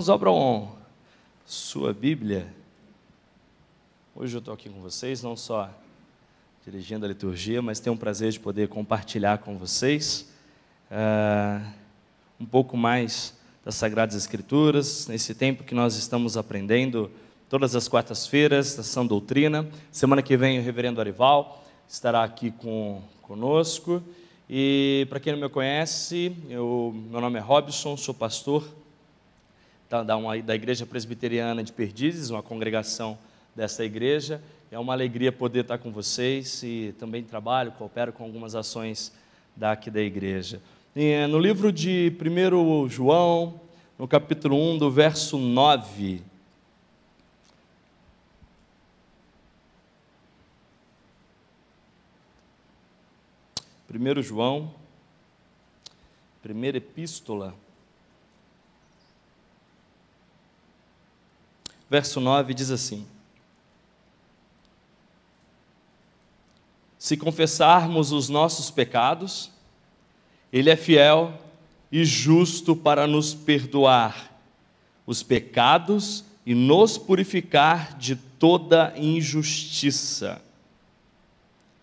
Irmãos, abram sua Bíblia. Hoje eu estou aqui com vocês, não só dirigindo a liturgia, mas tenho um prazer de poder compartilhar com vocês uh, um pouco mais das Sagradas Escrituras, nesse tempo que nós estamos aprendendo todas as quartas-feiras da Sã Doutrina. Semana que vem o Reverendo Arival estará aqui com, conosco. E para quem não me conhece, eu, meu nome é Robson, sou pastor da, da, uma, da Igreja Presbiteriana de Perdizes, uma congregação dessa igreja. É uma alegria poder estar com vocês e também trabalho, coopero com algumas ações daqui da igreja. E, eh, no livro de 1 João, no capítulo 1, do verso 9. Primeiro João, primeira epístola, verso 9 diz assim: Se confessarmos os nossos pecados, Ele é fiel e justo para nos perdoar os pecados e nos purificar de toda injustiça.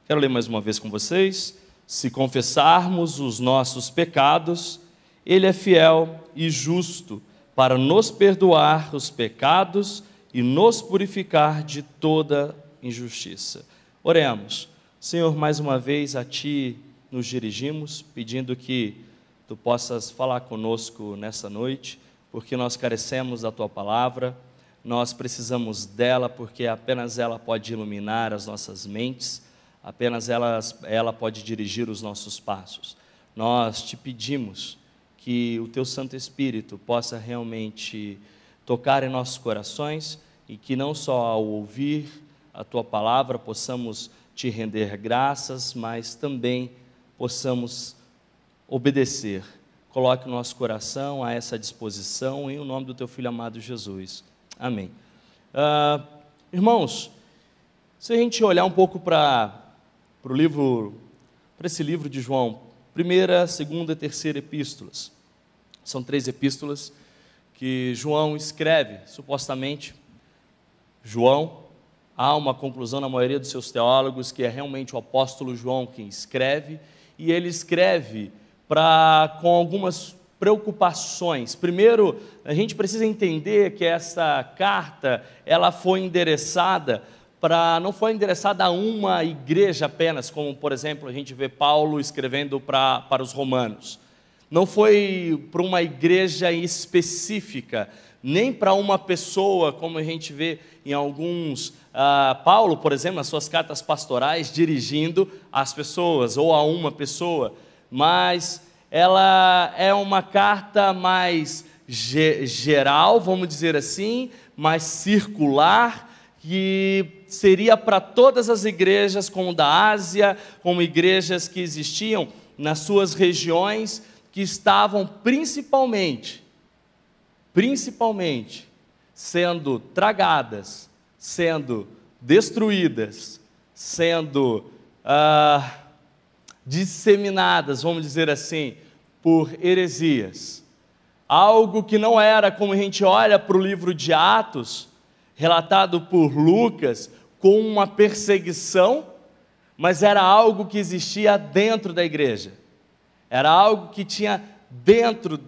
Quero ler mais uma vez com vocês. Se confessarmos os nossos pecados, Ele é fiel e justo para nos perdoar os pecados e nos purificar de toda injustiça. Oremos. Senhor, mais uma vez a Ti nos dirigimos, pedindo que Tu possas falar conosco nessa noite, porque nós carecemos da Tua palavra, nós precisamos dela, porque apenas ela pode iluminar as nossas mentes, apenas ela, ela pode dirigir os nossos passos. Nós te pedimos que o teu Santo Espírito possa realmente tocar em nossos corações e que não só ao ouvir a tua palavra possamos te render graças, mas também possamos obedecer. Coloque o nosso coração a essa disposição em o nome do teu filho amado Jesus. Amém. Uh, irmãos, se a gente olhar um pouco para o livro, para esse livro de João, primeira, segunda e terceira epístolas, são três epístolas que João escreve, supostamente. João, há uma conclusão na maioria dos seus teólogos que é realmente o apóstolo João quem escreve, e ele escreve para com algumas preocupações. Primeiro, a gente precisa entender que essa carta, ela foi endereçada para não foi endereçada a uma igreja apenas, como por exemplo, a gente vê Paulo escrevendo para para os romanos não foi para uma igreja específica, nem para uma pessoa, como a gente vê em alguns. Uh, Paulo, por exemplo, nas suas cartas pastorais, dirigindo às pessoas ou a uma pessoa, mas ela é uma carta mais ge geral, vamos dizer assim, mais circular, que seria para todas as igrejas, como da Ásia, como igrejas que existiam nas suas regiões que estavam principalmente, principalmente, sendo tragadas, sendo destruídas, sendo ah, disseminadas, vamos dizer assim, por heresias. Algo que não era como a gente olha para o livro de Atos, relatado por Lucas, com uma perseguição, mas era algo que existia dentro da igreja era algo que tinha dentro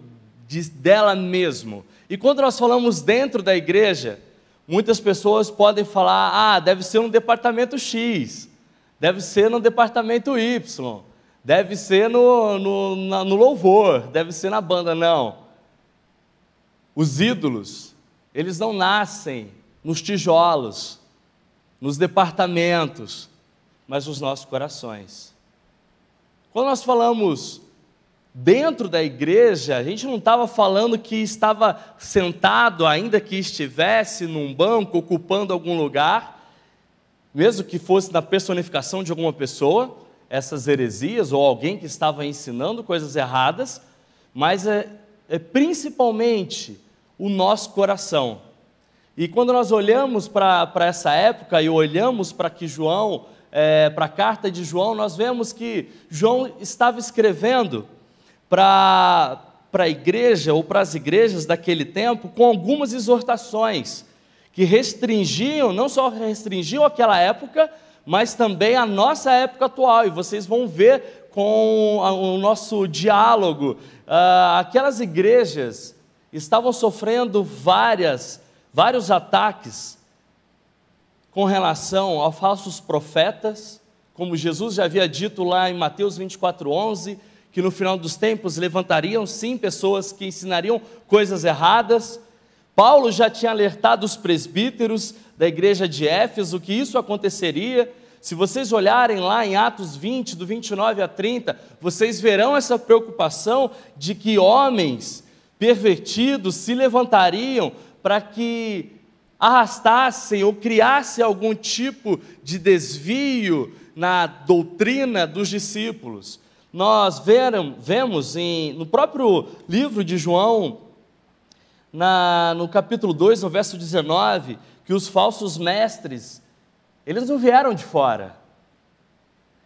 de, dela mesmo. E quando nós falamos dentro da igreja, muitas pessoas podem falar: ah, deve ser no departamento X, deve ser no departamento Y, deve ser no, no, na, no louvor, deve ser na banda. Não. Os ídolos, eles não nascem nos tijolos, nos departamentos, mas nos nossos corações. Quando nós falamos dentro da igreja, a gente não estava falando que estava sentado, ainda que estivesse num banco, ocupando algum lugar, mesmo que fosse na personificação de alguma pessoa, essas heresias ou alguém que estava ensinando coisas erradas, mas é, é principalmente o nosso coração. E quando nós olhamos para essa época e olhamos para que João, é, eh, para a carta de João, nós vemos que João estava escrevendo para a igreja ou para as igrejas daquele tempo com algumas exortações que restringiam, não só restringiam aquela época, mas também a nossa época atual. E vocês vão ver com o nosso diálogo, ah, aquelas igrejas estavam sofrendo várias, vários ataques com relação aos falsos profetas, como Jesus já havia dito lá em Mateus 24, 11, que no final dos tempos levantariam sim pessoas que ensinariam coisas erradas. Paulo já tinha alertado os presbíteros da igreja de Éfeso que isso aconteceria. Se vocês olharem lá em Atos 20, do 29 a 30, vocês verão essa preocupação de que homens pervertidos se levantariam para que arrastassem ou criassem algum tipo de desvio na doutrina dos discípulos. Nós veram, vemos em, no próprio livro de João, na, no capítulo 2, no verso 19, que os falsos mestres, eles não vieram de fora.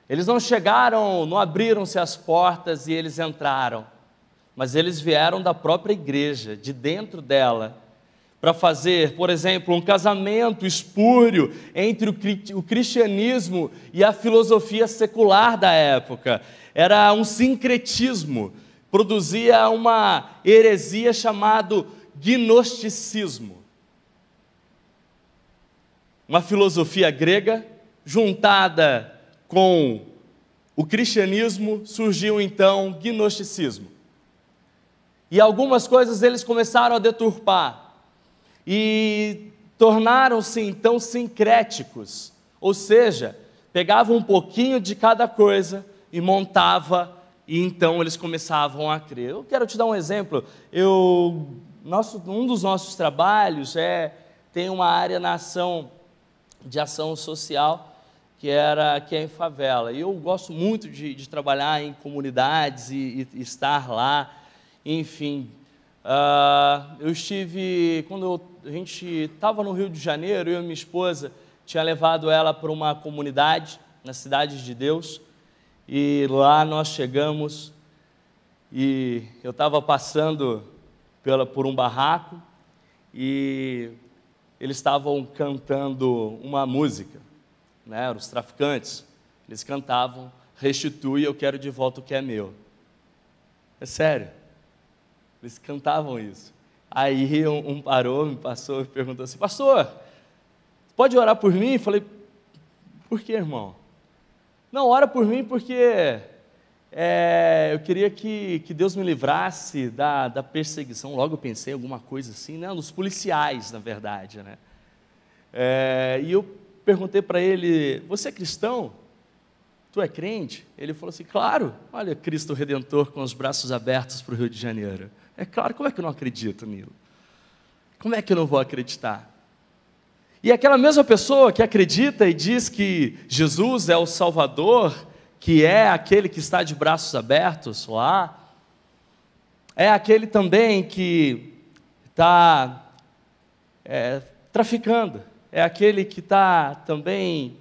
Eles não chegaram, não abriram-se as portas e eles entraram, mas eles vieram da própria igreja, de dentro dela, para fazer, por exemplo, um casamento espúrio entre o cristianismo e a filosofia secular da época era um sincretismo, produzia uma heresia chamado gnosticismo. Uma filosofia grega juntada com o cristianismo, surgiu então gnosticismo. E algumas coisas eles começaram a deturpar e tornaram-se então sincréticos, ou seja, pegavam um pouquinho de cada coisa e montava, e então eles começavam a crer. Eu quero te dar um exemplo. Eu, nosso, um dos nossos trabalhos é tem uma área na ação, de ação social que era que é em favela. E eu gosto muito de, de trabalhar em comunidades e, e estar lá, enfim. Uh, eu estive quando eu, a gente estava no Rio de Janeiro, eu e minha esposa tinha levado ela para uma comunidade na Cidade de Deus e lá nós chegamos e eu estava passando pela, por um barraco e eles estavam cantando uma música, né? Os traficantes, eles cantavam Restitui, eu quero de volta o que é meu. É sério. Eles cantavam isso. Aí um, um parou, me passou e perguntou assim: Pastor, pode orar por mim? Eu falei: Por que, irmão? Não, ora por mim porque é, eu queria que, que Deus me livrasse da, da perseguição. Logo eu pensei em alguma coisa assim, né? Dos policiais, na verdade, né? É, e eu perguntei para ele: Você é cristão? Tu é crente? Ele falou assim: Claro, olha Cristo Redentor com os braços abertos para o Rio de Janeiro. É claro, como é que eu não acredito, Nilo? Como é que eu não vou acreditar? E aquela mesma pessoa que acredita e diz que Jesus é o Salvador, que é aquele que está de braços abertos lá, é aquele também que está é, traficando, é aquele que está também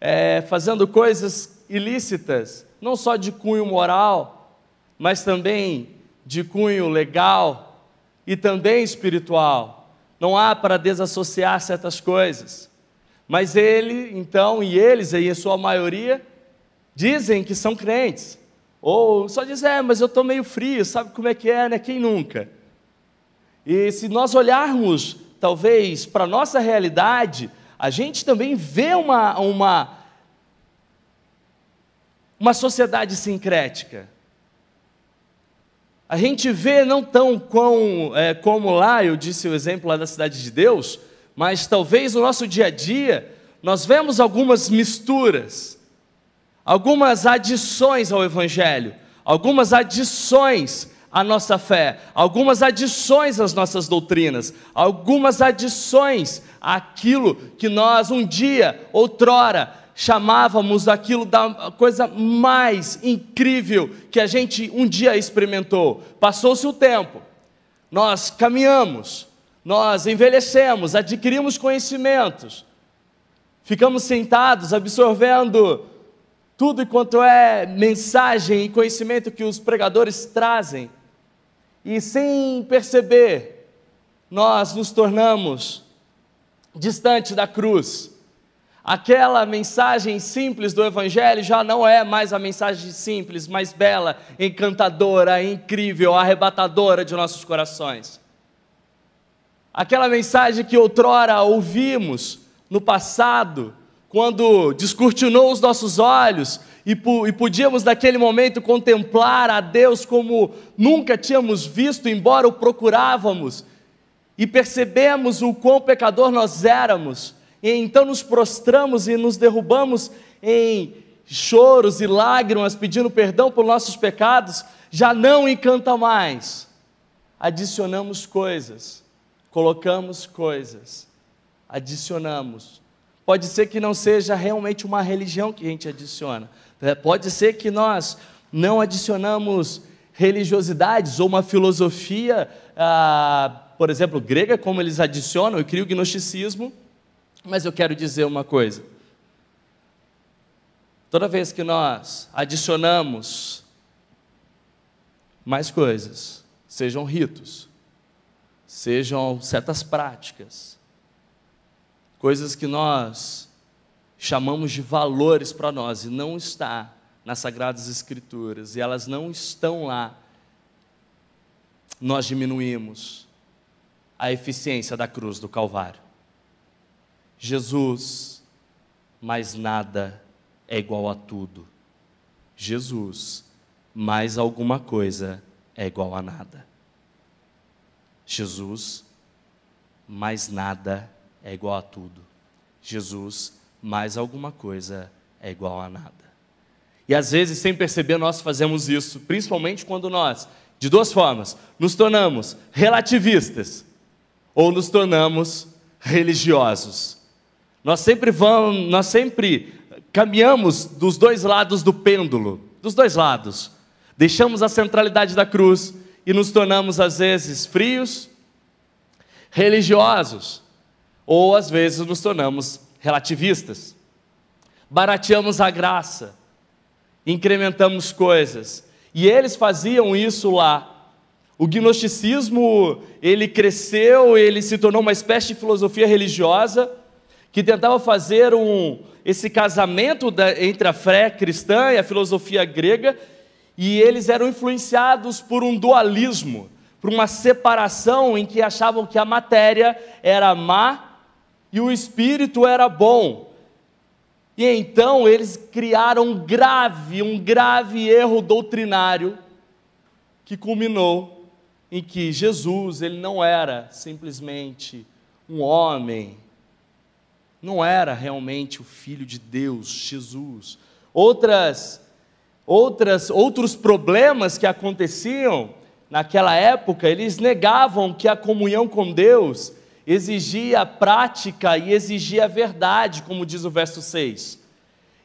é, fazendo coisas ilícitas, não só de cunho moral, mas também de cunho legal e também espiritual não há para desassociar certas coisas. Mas ele, então, e eles, aí, em sua maioria, dizem que são crentes. Ou só dizem, é, mas eu estou meio frio, sabe como é que é, né? Quem nunca? E se nós olharmos, talvez, para a nossa realidade, a gente também vê uma, uma, uma sociedade sincrética a gente vê não tão com, é, como lá, eu disse o exemplo lá da Cidade de Deus, mas talvez no nosso dia a dia, nós vemos algumas misturas, algumas adições ao Evangelho, algumas adições à nossa fé, algumas adições às nossas doutrinas, algumas adições àquilo que nós um dia, outrora, chamávamos aquilo da coisa mais incrível que a gente um dia experimentou. Passou-se o tempo, nós caminhamos, nós envelhecemos, adquirimos conhecimentos, ficamos sentados absorvendo tudo quanto é mensagem e conhecimento que os pregadores trazem, e sem perceber, nós nos tornamos distante da cruz Aquela mensagem simples do Evangelho já não é mais a mensagem simples, mais bela, encantadora, incrível, arrebatadora de nossos corações. Aquela mensagem que outrora ouvimos no passado, quando descortinou os nossos olhos e, e podíamos naquele momento contemplar a Deus como nunca tínhamos visto, embora o procurávamos, e percebemos o quão pecador nós éramos e então nos prostramos e nos derrubamos em choros e lágrimas, pedindo perdão por nossos pecados, já não encanta mais. Adicionamos coisas, colocamos coisas, adicionamos. Pode ser que não seja realmente uma religião que a gente adiciona. É, pode ser que nós não adicionamos religiosidades ou uma filosofia, ah, por exemplo, grega, como eles adicionam, eu crio o gnosticismo mas eu quero dizer uma coisa. Toda vez que nós adicionamos mais coisas, sejam ritos, sejam certas práticas, coisas que nós chamamos de valores para nós e não está nas sagradas escrituras e elas não estão lá, nós diminuímos a eficiência da cruz do Calvário. Jesus, mas nada é igual a tudo. Jesus, mais alguma coisa é igual a nada. Jesus, mais nada é igual a tudo. Jesus, mais alguma coisa é igual a nada. E às vezes, sem perceber, nós fazemos isso, principalmente quando nós, de duas formas, nos tornamos relativistas ou nos tornamos religiosos. Nós sempre vamos, nós sempre caminhamos dos dois lados do pêndulo, dos dois lados. Deixamos a centralidade da cruz e nos tornamos às vezes frios, religiosos, ou às vezes nos tornamos relativistas. Barateamos a graça, incrementamos coisas, e eles faziam isso lá. O gnosticismo, ele cresceu, ele se tornou uma espécie de filosofia religiosa que tentava fazer um, esse casamento da, entre a fé cristã e a filosofia grega, e eles eram influenciados por um dualismo, por uma separação em que achavam que a matéria era má e o espírito era bom. E então eles criaram um grave, um grave erro doutrinário que culminou em que Jesus, ele não era simplesmente um homem não era realmente o filho de Deus, Jesus. Outras outras outros problemas que aconteciam naquela época, eles negavam que a comunhão com Deus exigia prática e exigia verdade, como diz o verso 6.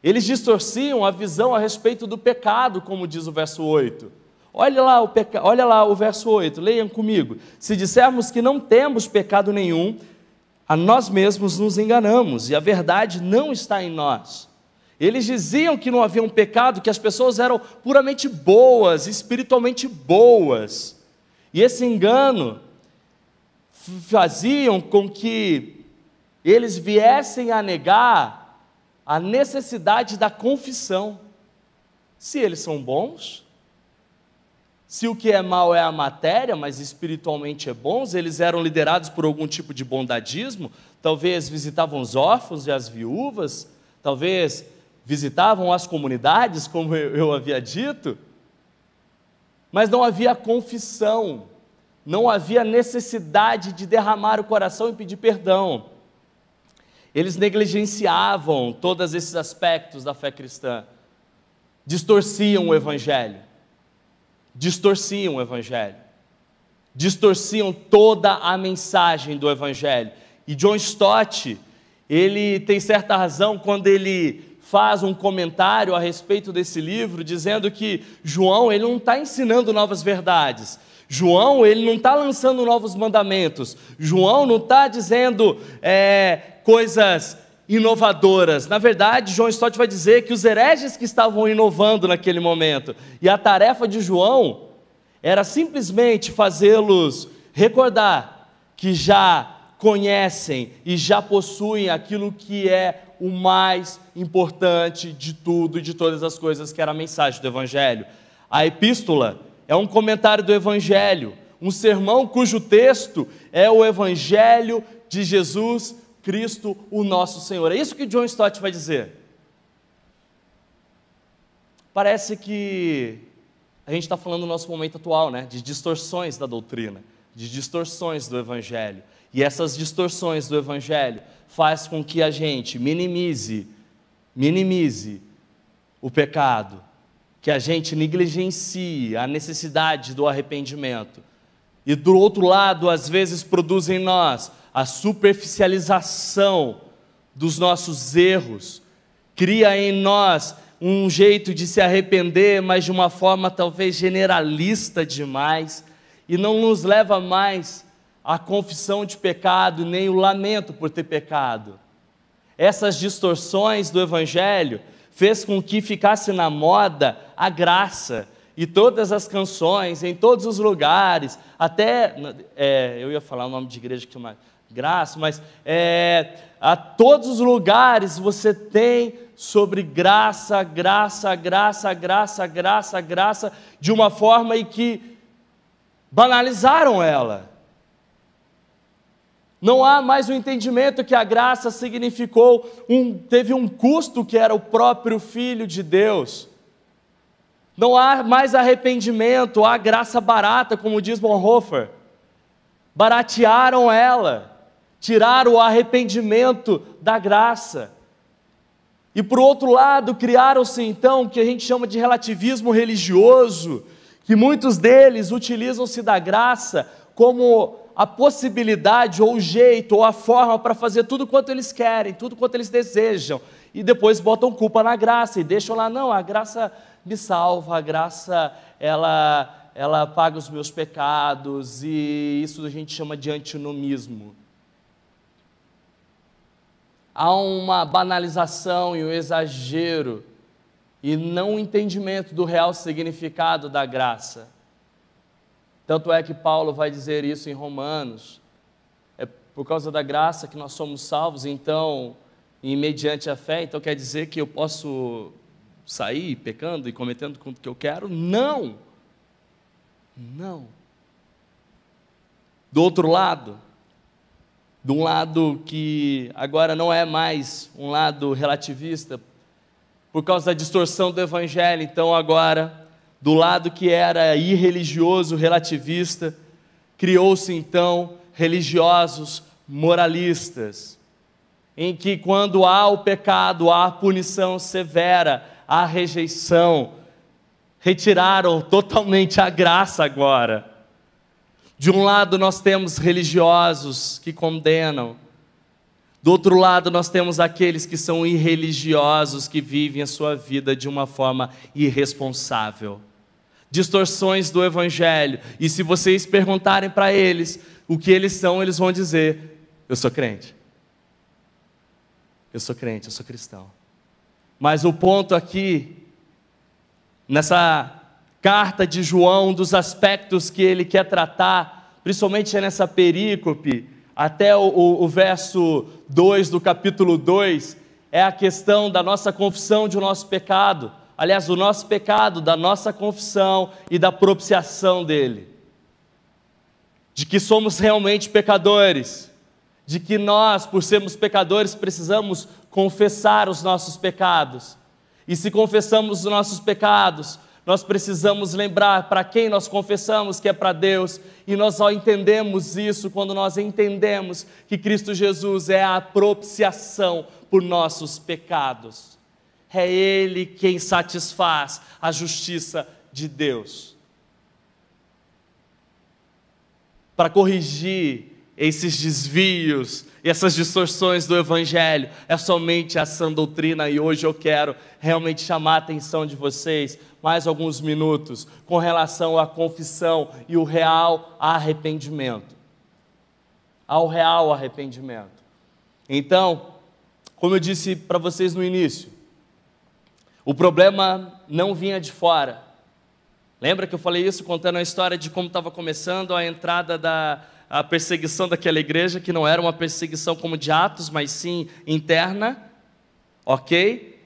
Eles distorciam a visão a respeito do pecado, como diz o verso 8. Olha lá o, peca... Olha lá o verso 8, leiam comigo. Se dissermos que não temos pecado nenhum, a nós mesmos nos enganamos e a verdade não está em nós. Eles diziam que não havia um pecado, que as pessoas eram puramente boas, espiritualmente boas. E esse engano faziam com que eles viessem a negar a necessidade da confissão. Se eles são bons, se o que é mal é a matéria, mas espiritualmente é bons, eles eram liderados por algum tipo de bondadismo, talvez visitavam os órfãos e as viúvas, talvez visitavam as comunidades, como eu, eu havia dito, mas não havia confissão, não havia necessidade de derramar o coração e pedir perdão. Eles negligenciavam todos esses aspectos da fé cristã, distorciam o evangelho distorciam o Evangelho, distorciam toda a mensagem do Evangelho. E John Stott, ele tem certa razão quando ele faz um comentário a respeito desse livro, dizendo que João ele não está ensinando novas verdades. João ele não está lançando novos mandamentos. João não está dizendo é, coisas inovadoras. Na verdade, João Stott vai dizer que os hereges que estavam inovando naquele momento, e a tarefa de João era simplesmente fazê-los recordar que já conhecem e já possuem aquilo que é o mais importante de tudo e de todas as coisas, que era a mensagem do Evangelho. A epístola é um comentário do Evangelho, um sermão cujo texto é o Evangelho de Jesus Cristo, o nosso Senhor. É isso que John Stott vai dizer. Parece que a gente está falando no nosso momento atual, né? De distorções da doutrina, de distorções do Evangelho. E essas distorções do Evangelho faz com que a gente minimize, minimize o pecado, que a gente negligencie a necessidade do arrependimento. E do outro lado, às vezes, produz em nós a superficialização dos nossos erros, cria em nós um jeito de se arrepender, mas de uma forma talvez generalista demais, e não nos leva mais à confissão de pecado, nem o lamento por ter pecado. Essas distorções do Evangelho fez com que ficasse na moda a graça, e todas as canções, em todos os lugares, até. É, eu ia falar o nome de igreja que mais graça, mas é, a todos os lugares você tem sobre graça, graça, graça, graça, graça, graça, de uma forma em que banalizaram ela. Não há mais o um entendimento que a graça significou, um, teve um custo que era o próprio Filho de Deus. Não há mais arrependimento, há graça barata, como diz Bonhoeffer. Baratearam ela tirar o arrependimento da graça. E por outro lado, criaram-se então o que a gente chama de relativismo religioso, que muitos deles utilizam-se da graça como a possibilidade ou o jeito ou a forma para fazer tudo quanto eles querem, tudo quanto eles desejam, e depois botam culpa na graça e deixam lá não, a graça me salva, a graça ela ela paga os meus pecados e isso a gente chama de antinomismo há uma banalização e um exagero e não um entendimento do real significado da graça. Tanto é que Paulo vai dizer isso em Romanos. É por causa da graça que nós somos salvos, então, e mediante a fé, então quer dizer que eu posso sair pecando e cometendo o que eu quero? Não! Não. Do outro lado, de um lado que agora não é mais um lado relativista, por causa da distorção do evangelho, então agora, do lado que era irreligioso, relativista, criou-se então religiosos moralistas, em que quando há o pecado, há a punição severa, há a rejeição, retiraram totalmente a graça agora de um lado, nós temos religiosos que condenam, do outro lado, nós temos aqueles que são irreligiosos, que vivem a sua vida de uma forma irresponsável. Distorções do Evangelho. E se vocês perguntarem para eles o que eles são, eles vão dizer: Eu sou crente. Eu sou crente, eu sou cristão. Mas o ponto aqui, nessa carta de João, dos aspectos que ele quer tratar, principalmente é nessa perícope, até o, o, o verso 2 do capítulo 2, é a questão da nossa confissão de nosso pecado. Aliás, do nosso pecado, da nossa confissão e da propiciação dele. De que somos realmente pecadores. De que nós, por sermos pecadores, precisamos confessar os nossos pecados. E se confessamos os nossos pecados, nós precisamos lembrar para quem nós confessamos que é para Deus, e nós só entendemos isso quando nós entendemos que Cristo Jesus é a propiciação por nossos pecados. É Ele quem satisfaz a justiça de Deus. Para corrigir esses desvios, e essas distorções do Evangelho é somente a sã doutrina, e hoje eu quero realmente chamar a atenção de vocês, mais alguns minutos, com relação à confissão e o real arrependimento. Ao real arrependimento. Então, como eu disse para vocês no início, o problema não vinha de fora. Lembra que eu falei isso contando a história de como estava começando a entrada da, a perseguição daquela igreja, que não era uma perseguição como de Atos, mas sim interna, ok?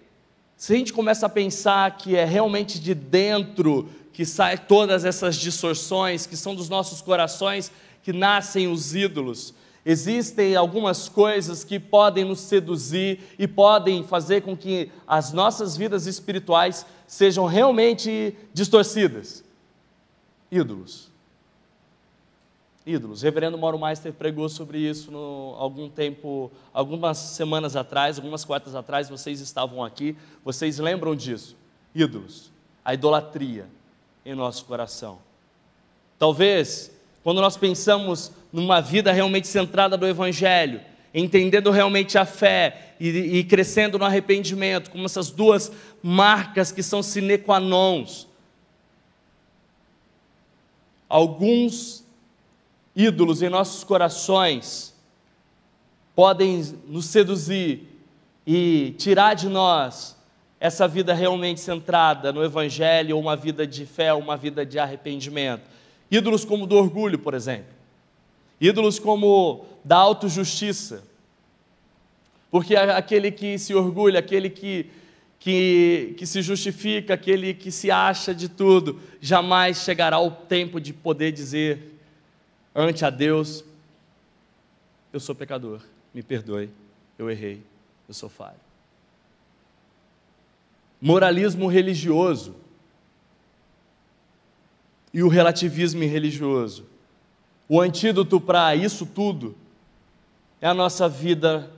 Se a gente começa a pensar que é realmente de dentro que saem todas essas distorções, que são dos nossos corações que nascem os ídolos, Existem algumas coisas que podem nos seduzir e podem fazer com que as nossas vidas espirituais sejam realmente distorcidas. Ídolos ídolos. reverendo Mauro Meister pregou sobre isso no, algum tempo, algumas semanas atrás, algumas quartas atrás, vocês estavam aqui, vocês lembram disso? Ídolos, a idolatria em nosso coração. Talvez, quando nós pensamos numa vida realmente centrada no Evangelho, entendendo realmente a fé e, e crescendo no arrependimento, como essas duas marcas que são sine qua nons, alguns ídolos em nossos corações podem nos seduzir e tirar de nós essa vida realmente centrada no Evangelho, uma vida de fé, uma vida de arrependimento. Ídolos como do orgulho, por exemplo. Ídolos como da autojustiça. Porque aquele que se orgulha, aquele que, que, que se justifica, aquele que se acha de tudo, jamais chegará ao tempo de poder dizer ante a Deus: eu sou pecador, me perdoe, eu errei, eu sou falho. Moralismo religioso e o relativismo religioso. O antídoto para isso tudo é a nossa vida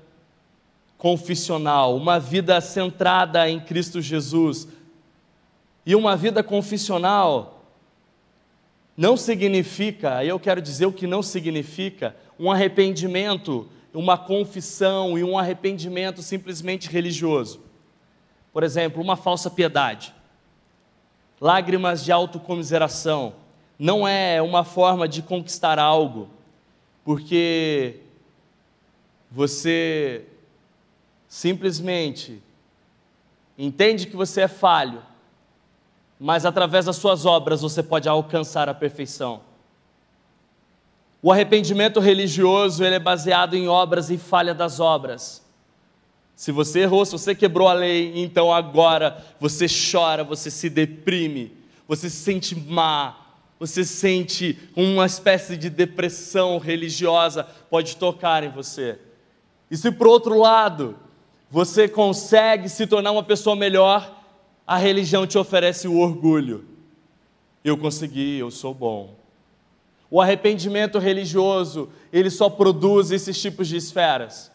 confissional, uma vida centrada em Cristo Jesus. E uma vida confissional não significa, eu quero dizer o que não significa, um arrependimento, uma confissão e um arrependimento simplesmente religioso. Por exemplo, uma falsa piedade. Lágrimas de autocomiseração não é uma forma de conquistar algo, porque você simplesmente entende que você é falho mas através das suas obras você pode alcançar a perfeição. O arrependimento religioso ele é baseado em obras e falha das obras. Se você errou, se você quebrou a lei, então agora você chora, você se deprime, você se sente má, você sente uma espécie de depressão religiosa pode tocar em você. E se por outro lado você consegue se tornar uma pessoa melhor, a religião te oferece o orgulho. Eu consegui, eu sou bom. O arrependimento religioso, ele só produz esses tipos de esferas.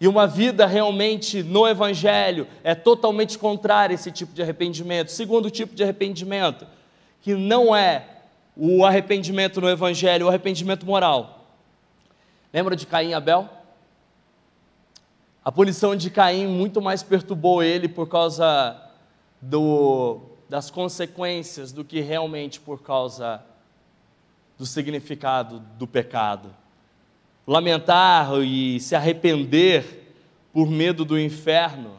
E uma vida realmente no Evangelho é totalmente contrária a esse tipo de arrependimento. Segundo tipo de arrependimento, que não é o arrependimento no Evangelho, o arrependimento moral. Lembra de Caim e Abel? A punição de Caim muito mais perturbou ele por causa do, das consequências do que realmente por causa do significado do pecado. Lamentar e se arrepender por medo do inferno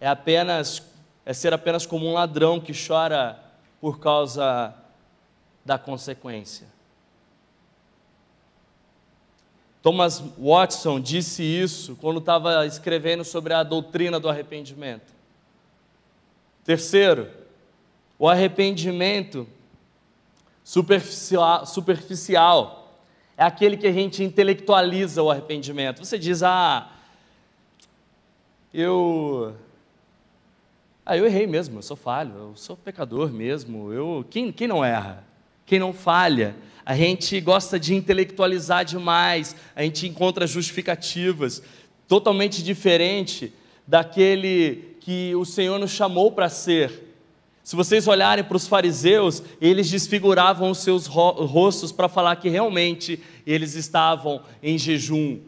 é apenas é ser apenas como um ladrão que chora por causa da consequência. Thomas Watson disse isso quando estava escrevendo sobre a doutrina do arrependimento. Terceiro, o arrependimento superficial, superficial é aquele que a gente intelectualiza o arrependimento. Você diz, ah, eu. Ah, eu errei mesmo, eu sou falho, eu sou pecador mesmo, eu. Quem, quem não erra? quem não falha. A gente gosta de intelectualizar demais, a gente encontra justificativas totalmente diferente daquele que o Senhor nos chamou para ser. Se vocês olharem para os fariseus, eles desfiguravam os seus rostos para falar que realmente eles estavam em jejum.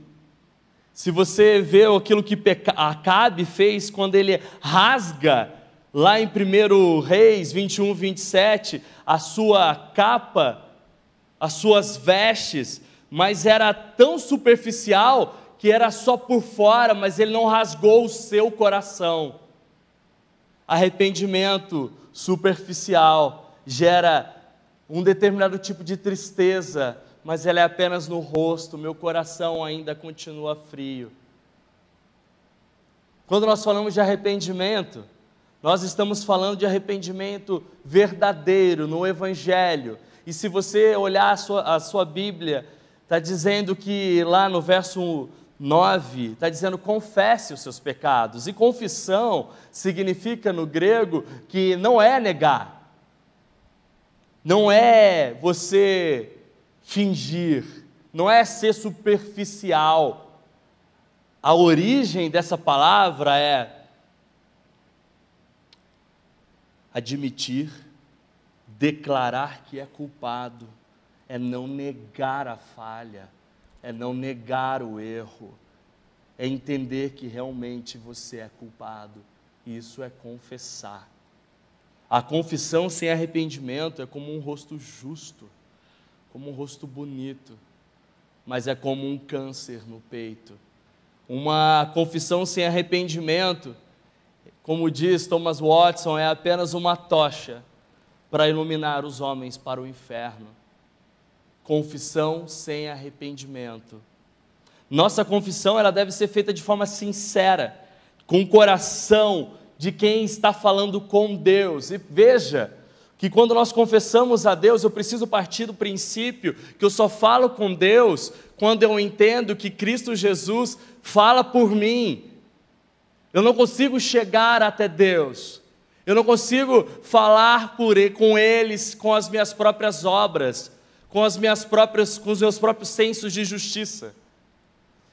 Se você vê aquilo que Acabe fez quando ele rasga Lá em 1 Reis 21, 27, a sua capa, as suas vestes, mas era tão superficial que era só por fora, mas ele não rasgou o seu coração. Arrependimento superficial gera um determinado tipo de tristeza, mas ela é apenas no rosto, meu coração ainda continua frio. Quando nós falamos de arrependimento, nós estamos falando de arrependimento verdadeiro no Evangelho. E se você olhar a sua, a sua Bíblia, está dizendo que lá no verso 9, está dizendo confesse os seus pecados. E confissão significa no grego que não é negar, não é você fingir, não é ser superficial. A origem dessa palavra é Admitir, declarar que é culpado, é não negar a falha, é não negar o erro, é entender que realmente você é culpado. Isso é confessar. A confissão sem arrependimento é como um rosto justo, como um rosto bonito, mas é como um câncer no peito. Uma confissão sem arrependimento como diz Thomas Watson, é apenas uma tocha para iluminar os homens para o inferno. Confissão sem arrependimento. Nossa confissão ela deve ser feita de forma sincera, com o coração de quem está falando com Deus. E veja que quando nós confessamos a Deus, eu preciso partir do princípio que eu só falo com Deus quando eu entendo que Cristo Jesus fala por mim eu não consigo chegar até Deus. Eu não consigo falar por ele, com eles com as minhas próprias obras, com as minhas próprias, com os meus próprios sensos de justiça.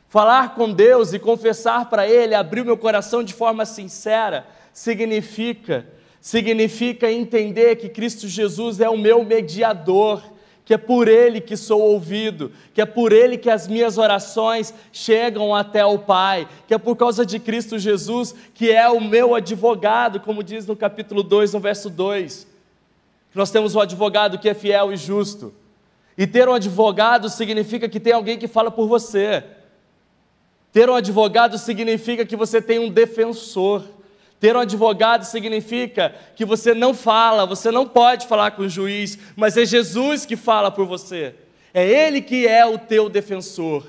Falar com Deus e confessar para ele, abrir meu coração de forma sincera, significa significa entender que Cristo Jesus é o meu mediador que é por Ele que sou ouvido, que é por Ele que as minhas orações chegam até o Pai, que é por causa de Cristo Jesus, que é o meu advogado, como diz no capítulo 2, no verso 2, nós temos um advogado que é fiel e justo. E ter um advogado significa que tem alguém que fala por você. Ter um advogado significa que você tem um defensor. Ter um advogado significa que você não fala, você não pode falar com o juiz, mas é Jesus que fala por você. É Ele que é o teu defensor,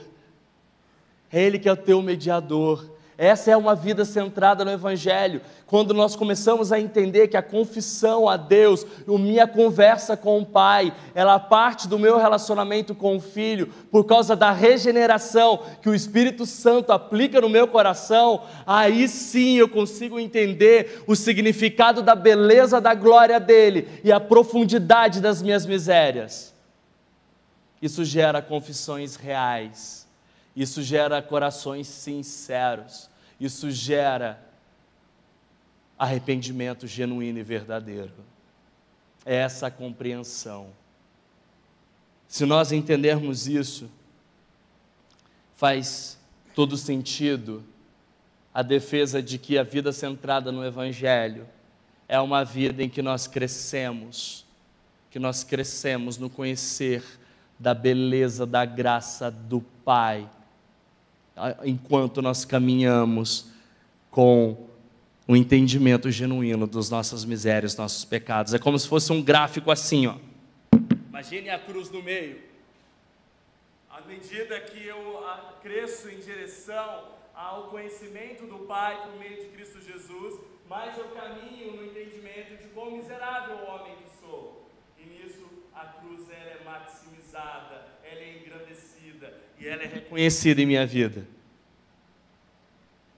é Ele que é o teu mediador, essa é uma vida centrada no Evangelho. Quando nós começamos a entender que a confissão a Deus, a minha conversa com o Pai, ela parte do meu relacionamento com o Filho, por causa da regeneração que o Espírito Santo aplica no meu coração, aí sim eu consigo entender o significado da beleza da glória dele e a profundidade das minhas misérias. Isso gera confissões reais. Isso gera corações sinceros. Isso gera arrependimento genuíno e verdadeiro. É essa a compreensão. Se nós entendermos isso, faz todo sentido a defesa de que a vida centrada no Evangelho é uma vida em que nós crescemos, que nós crescemos no conhecer da beleza, da graça do Pai enquanto nós caminhamos com o entendimento genuíno dos nossas misérias, nossos pecados. É como se fosse um gráfico assim, ó. Imagine a cruz no meio. À medida que eu cresço em direção ao conhecimento do Pai por meio de Cristo Jesus, mais eu caminho no entendimento de quão miserável homem que sou. E nisso a cruz ela é maximizada, ela é engrandecida vida e ela é reconhecida em minha vida.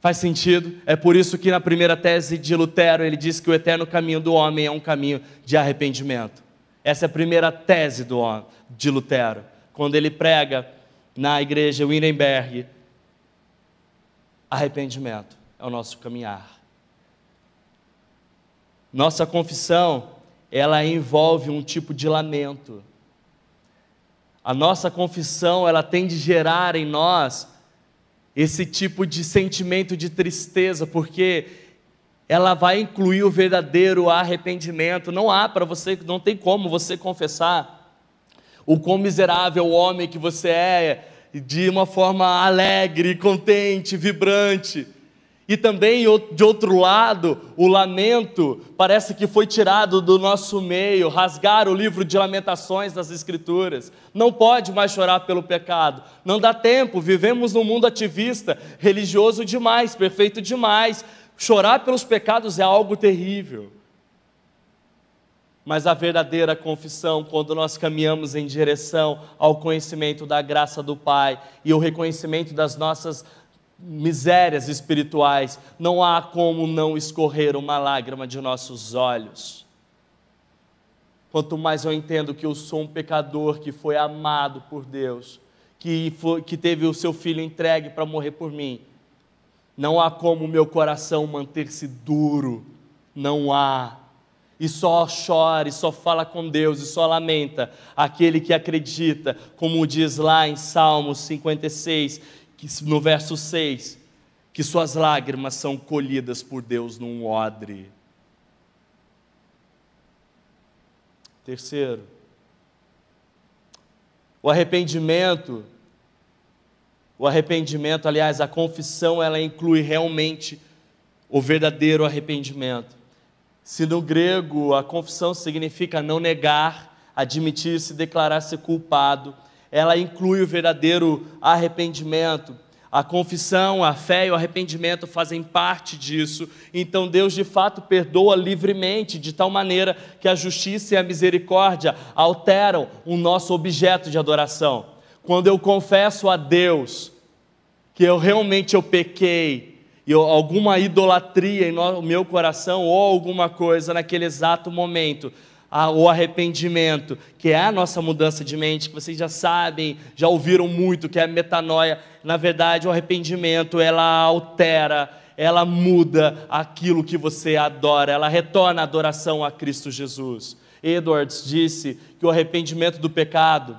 Faz sentido? É por isso que na primeira tese de Lutero ele diz que o eterno caminho do homem é um caminho de arrependimento. Essa é a primeira tese do, de Lutero, quando ele prega na igreja Wittenberg. Arrependimento é o nosso caminhar. Nossa confissão, ela envolve um tipo de lamento a nossa confissão, ela tem de gerar em nós esse tipo de sentimento de tristeza, porque ela vai incluir o verdadeiro arrependimento. Não há para você, não tem como você confessar o quão miserável homem que você é de uma forma alegre, contente, vibrante. E também, de outro lado, o lamento parece que foi tirado do nosso meio, rasgar o livro de lamentações das Escrituras. Não pode mais chorar pelo pecado, não dá tempo, vivemos num mundo ativista, religioso demais, perfeito demais. Chorar pelos pecados é algo terrível. Mas a verdadeira confissão, quando nós caminhamos em direção ao conhecimento da graça do Pai e o reconhecimento das nossas misérias espirituais, não há como não escorrer uma lágrima de nossos olhos. Quanto mais eu entendo que eu sou um pecador que foi amado por Deus, que, foi, que teve o seu filho entregue para morrer por mim, não há como meu coração manter-se duro, não há. E só chora, e só fala com Deus, e só lamenta aquele que acredita, como diz lá em Salmos 56, que, no verso 6, que suas lágrimas são colhidas por Deus num odre. Terceiro, o arrependimento, o arrependimento, aliás, a confissão, ela inclui realmente o verdadeiro arrependimento. Se no grego a confissão significa não negar, admitir-se, declarar-se culpado, ela inclui o verdadeiro arrependimento. A confissão, a fé e o arrependimento fazem parte disso. Então Deus de fato perdoa livremente, de tal maneira que a justiça e a misericórdia alteram o nosso objeto de adoração. Quando eu confesso a Deus que eu realmente eu pequei, e alguma idolatria no meu coração ou alguma coisa naquele exato momento, o arrependimento, que é a nossa mudança de mente, que vocês já sabem, já ouviram muito, que é a metanoia. Na verdade, o arrependimento, ela altera, ela muda aquilo que você adora, ela retorna a adoração a Cristo Jesus. Edwards disse que o arrependimento do pecado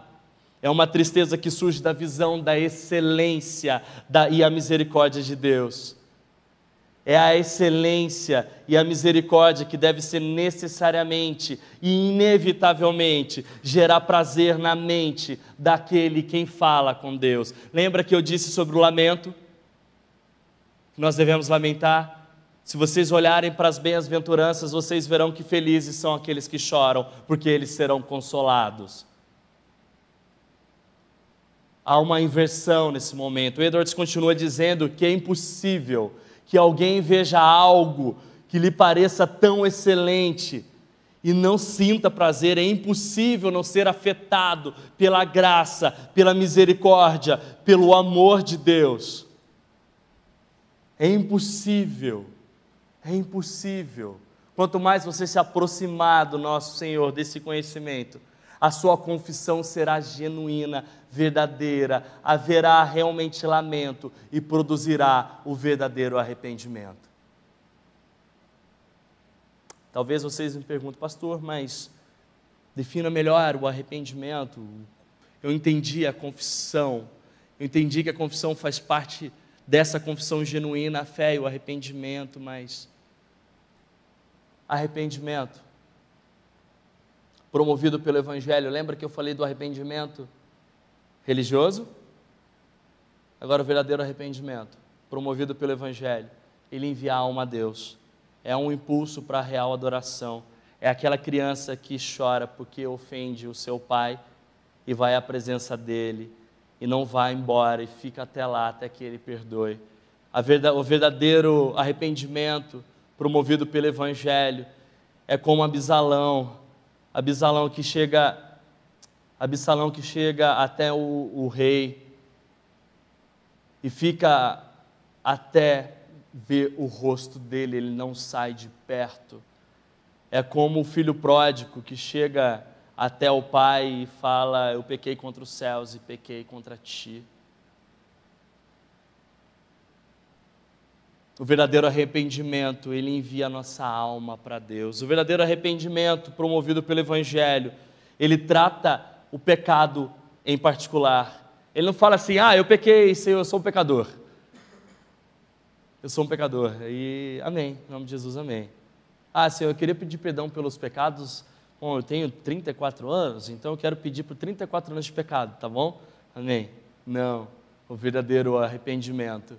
é uma tristeza que surge da visão da excelência da, e a misericórdia de Deus é a excelência e a misericórdia que deve ser necessariamente e inevitavelmente gerar prazer na mente daquele quem fala com Deus. Lembra que eu disse sobre o lamento? nós devemos lamentar? Se vocês olharem para as bem-aventuranças, vocês verão que felizes são aqueles que choram, porque eles serão consolados. Há uma inversão nesse momento. O Edwards continua dizendo que é impossível que alguém veja algo que lhe pareça tão excelente e não sinta prazer, é impossível não ser afetado pela graça, pela misericórdia, pelo amor de Deus. É impossível, é impossível. Quanto mais você se aproximar do nosso Senhor, desse conhecimento, a sua confissão será genuína, verdadeira, haverá realmente lamento e produzirá o verdadeiro arrependimento. Talvez vocês me perguntem, pastor, mas defina melhor o arrependimento. Eu entendi a confissão, eu entendi que a confissão faz parte dessa confissão genuína, a fé e o arrependimento, mas arrependimento promovido pelo Evangelho. Lembra que eu falei do arrependimento religioso? Agora, o verdadeiro arrependimento, promovido pelo Evangelho, ele envia a alma a Deus. É um impulso para a real adoração. É aquela criança que chora porque ofende o seu pai e vai à presença dele e não vai embora e fica até lá, até que ele perdoe. o verdadeiro arrependimento promovido pelo Evangelho é como Abisalão, Absalão que chega, Absalão que chega até o, o rei e fica até ver o rosto dele, ele não sai de perto. É como o filho pródigo que chega até o pai e fala: Eu pequei contra os céus e pequei contra ti. O verdadeiro arrependimento, ele envia a nossa alma para Deus. O verdadeiro arrependimento, promovido pelo Evangelho, ele trata o pecado em particular. Ele não fala assim, ah, eu pequei, Senhor, eu sou um pecador. Eu sou um pecador. E amém, em nome de Jesus, amém. Ah, Senhor, eu queria pedir perdão pelos pecados. Bom, eu tenho 34 anos, então eu quero pedir por 34 anos de pecado, tá bom? Amém. Não, o verdadeiro arrependimento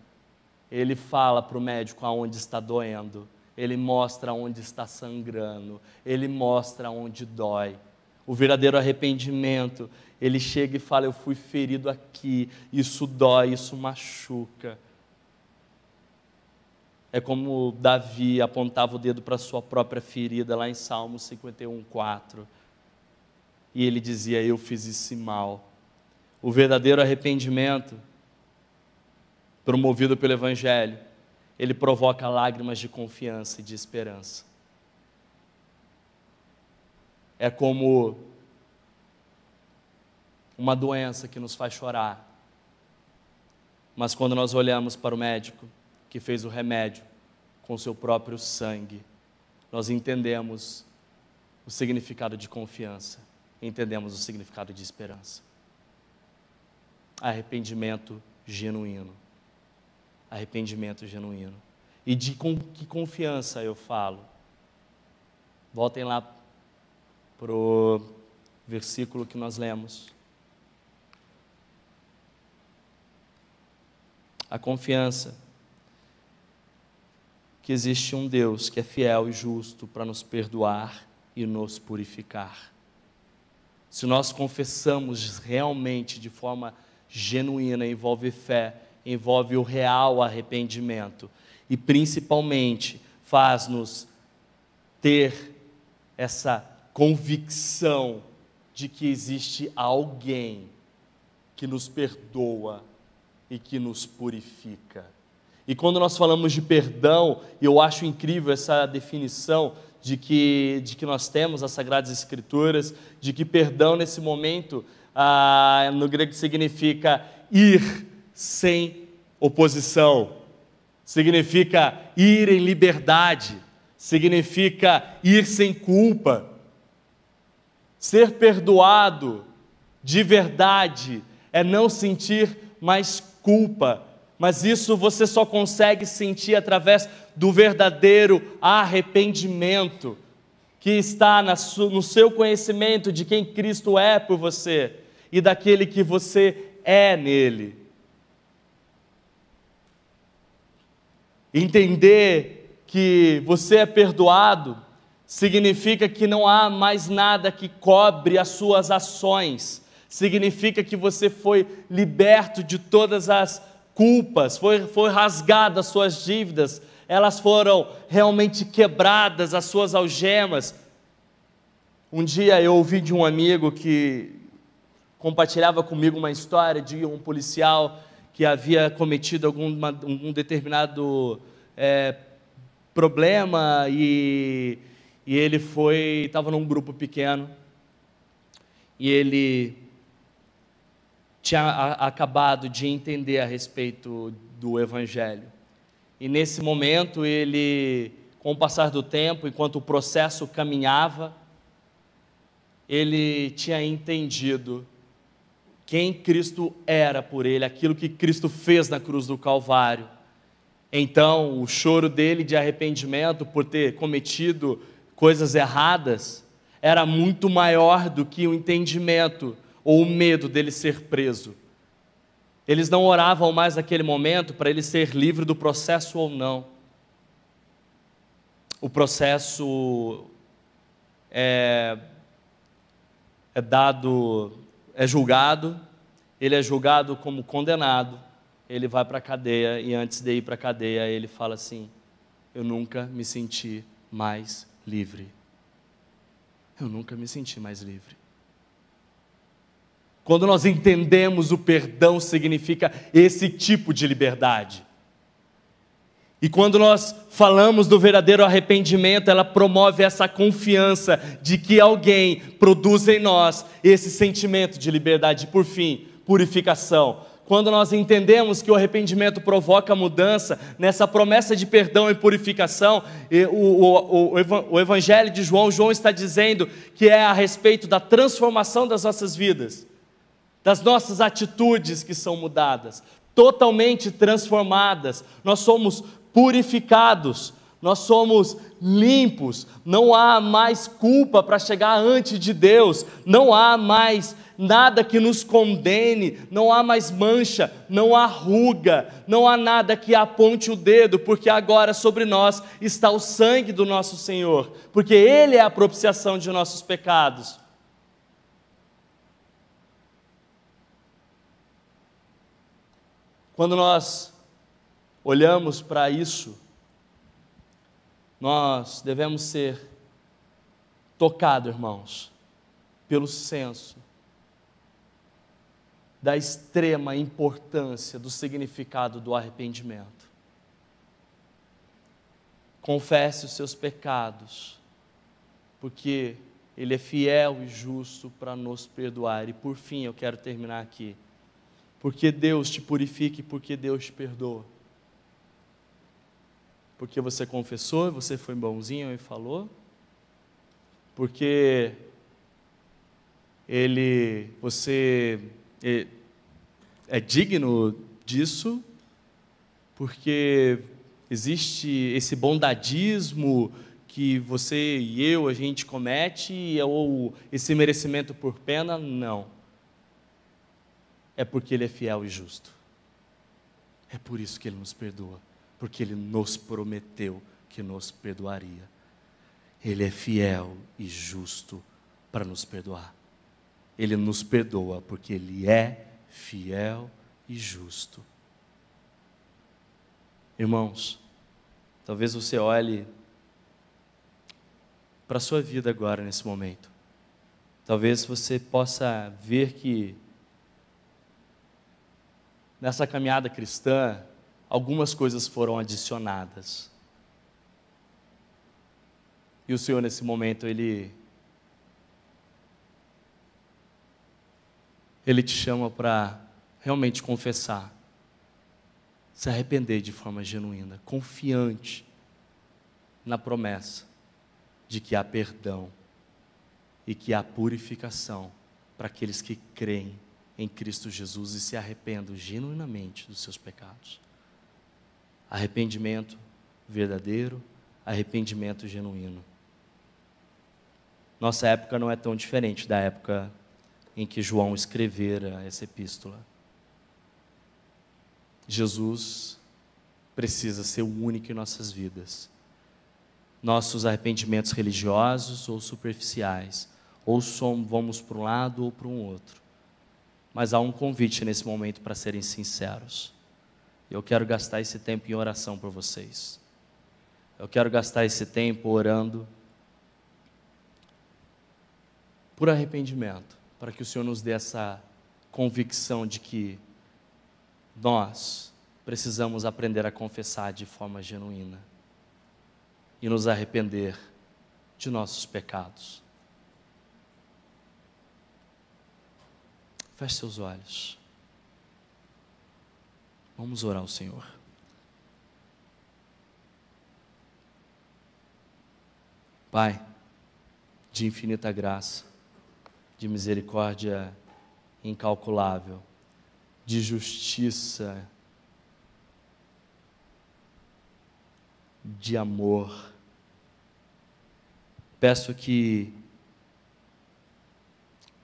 ele fala para o médico aonde está doendo, ele mostra onde está sangrando, ele mostra onde dói. O verdadeiro arrependimento, ele chega e fala: Eu fui ferido aqui, isso dói, isso machuca. É como Davi apontava o dedo para sua própria ferida, lá em Salmo 51, 4. E ele dizia: Eu fiz esse mal. O verdadeiro arrependimento promovido pelo Evangelho, ele provoca lágrimas de confiança e de esperança. É como uma doença que nos faz chorar, mas quando nós olhamos para o médico que fez o remédio com seu próprio sangue, nós entendemos o significado de confiança, entendemos o significado de esperança. Arrependimento genuíno Arrependimento genuíno. E de com que confiança eu falo? Voltem lá para o versículo que nós lemos. A confiança que existe um Deus que é fiel e justo para nos perdoar e nos purificar. Se nós confessamos realmente de forma genuína, envolve fé, envolve o real arrependimento e principalmente faz-nos ter essa convicção de que existe alguém que nos perdoa e que nos purifica. E quando nós falamos de perdão, eu acho incrível essa definição de que, de que nós temos as Sagradas Escrituras, de que perdão nesse momento, ah, no grego significa ir sem oposição. Significa ir em liberdade, significa ir sem culpa. Ser perdoado de verdade é não sentir mais culpa, mas isso você só consegue sentir através do verdadeiro arrependimento que está no seu conhecimento de quem Cristo é por você e daquele que você é nele. Entender que você é perdoado significa que não há mais nada que cobre as suas ações, significa que você foi liberto de todas as culpas, foi, foi rasgada as suas dívidas, elas foram realmente quebradas, as suas algemas. Um dia eu ouvi de um amigo que compartilhava comigo uma história de um policial que havia cometido alguma, um determinado é, problema e, e ele foi estava num grupo pequeno e ele tinha a, acabado de entender a respeito do evangelho e nesse momento ele com o passar do tempo enquanto o processo caminhava ele tinha entendido quem Cristo era por ele, aquilo que Cristo fez na cruz do Calvário. Então, o choro dele de arrependimento por ter cometido coisas erradas era muito maior do que o entendimento ou o medo dele ser preso. Eles não oravam mais naquele momento para ele ser livre do processo ou não. O processo é, é dado é julgado, ele é julgado como condenado, ele vai para a cadeia e antes de ir para a cadeia ele fala assim: Eu nunca me senti mais livre. Eu nunca me senti mais livre. Quando nós entendemos o perdão, significa esse tipo de liberdade. E quando nós falamos do verdadeiro arrependimento, ela promove essa confiança de que alguém produz em nós esse sentimento de liberdade. E por fim, purificação. Quando nós entendemos que o arrependimento provoca mudança, nessa promessa de perdão e purificação, o, o, o, o Evangelho de João, João está dizendo que é a respeito da transformação das nossas vidas, das nossas atitudes que são mudadas, totalmente transformadas. Nós somos purificados, nós somos limpos, não há mais culpa para chegar ante de Deus, não há mais nada que nos condene, não há mais mancha, não há ruga, não há nada que aponte o dedo, porque agora sobre nós está o sangue do nosso Senhor, porque Ele é a propiciação de nossos pecados. Quando nós olhamos para isso, nós devemos ser tocados, irmãos, pelo senso da extrema importância do significado do arrependimento. Confesse os seus pecados, porque Ele é fiel e justo para nos perdoar. E por fim, eu quero terminar aqui. Porque Deus te purifique e porque Deus te perdoa porque você confessou, você foi bonzinho e falou, porque ele, você é, é digno disso, porque existe esse bondadismo que você e eu a gente comete ou esse merecimento por pena, não. É porque ele é fiel e justo. É por isso que ele nos perdoa porque ele nos prometeu que nos perdoaria. Ele é fiel e justo para nos perdoar. Ele nos perdoa porque ele é fiel e justo. Irmãos, talvez você olhe para a sua vida agora, nesse momento. Talvez você possa ver que nessa caminhada cristã, algumas coisas foram adicionadas. E o Senhor, nesse momento, Ele. Ele te chama para realmente confessar, se arrepender de forma genuína, confiante na promessa de que há perdão e que há purificação para aqueles que creem em Cristo Jesus e se arrependam genuinamente dos seus pecados. Arrependimento verdadeiro, arrependimento genuíno. Nossa época não é tão diferente da época em que João escrevera essa epístola. Jesus precisa ser o único em nossas vidas. Nossos arrependimentos religiosos ou superficiais, ou somos, vamos para um lado ou para um outro. Mas há um convite nesse momento para serem sinceros. Eu quero gastar esse tempo em oração por vocês. Eu quero gastar esse tempo orando por arrependimento, para que o Senhor nos dê essa convicção de que nós precisamos aprender a confessar de forma genuína e nos arrepender de nossos pecados. Feche seus olhos. Vamos orar ao Senhor. Pai, de infinita graça, de misericórdia incalculável, de justiça, de amor. Peço que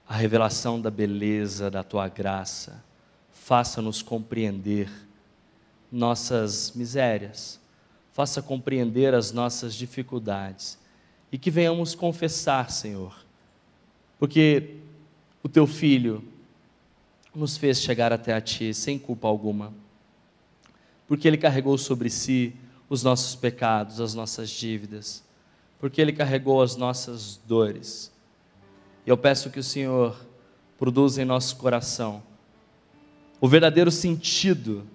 a revelação da beleza da tua graça faça-nos compreender nossas misérias, faça compreender as nossas dificuldades e que venhamos confessar, Senhor, porque o teu filho nos fez chegar até a ti sem culpa alguma, porque ele carregou sobre si os nossos pecados, as nossas dívidas, porque ele carregou as nossas dores. E eu peço que o Senhor produza em nosso coração o verdadeiro sentido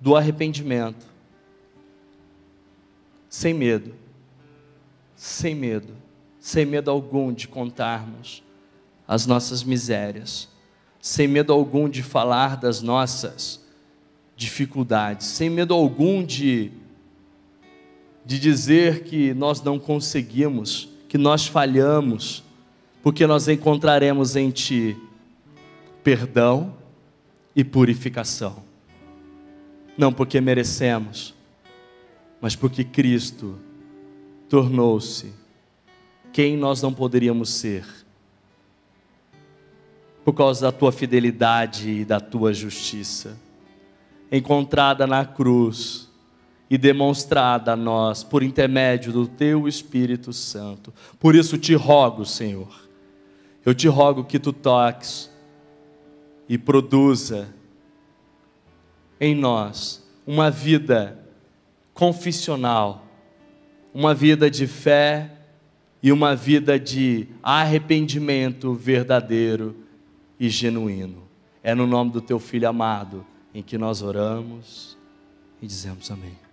do arrependimento. Sem medo, sem medo, sem medo algum de contarmos as nossas misérias, sem medo algum de falar das nossas dificuldades, sem medo algum de, de dizer que nós não conseguimos, que nós falhamos, porque nós encontraremos em Ti perdão e purificação. Não porque merecemos, mas porque Cristo tornou-se quem nós não poderíamos ser, por causa da tua fidelidade e da tua justiça, encontrada na cruz e demonstrada a nós por intermédio do teu Espírito Santo. Por isso te rogo, Senhor, eu te rogo que tu toques e produza em nós uma vida confissional, uma vida de fé e uma vida de arrependimento verdadeiro e genuíno. É no nome do teu filho amado em que nós oramos e dizemos amém.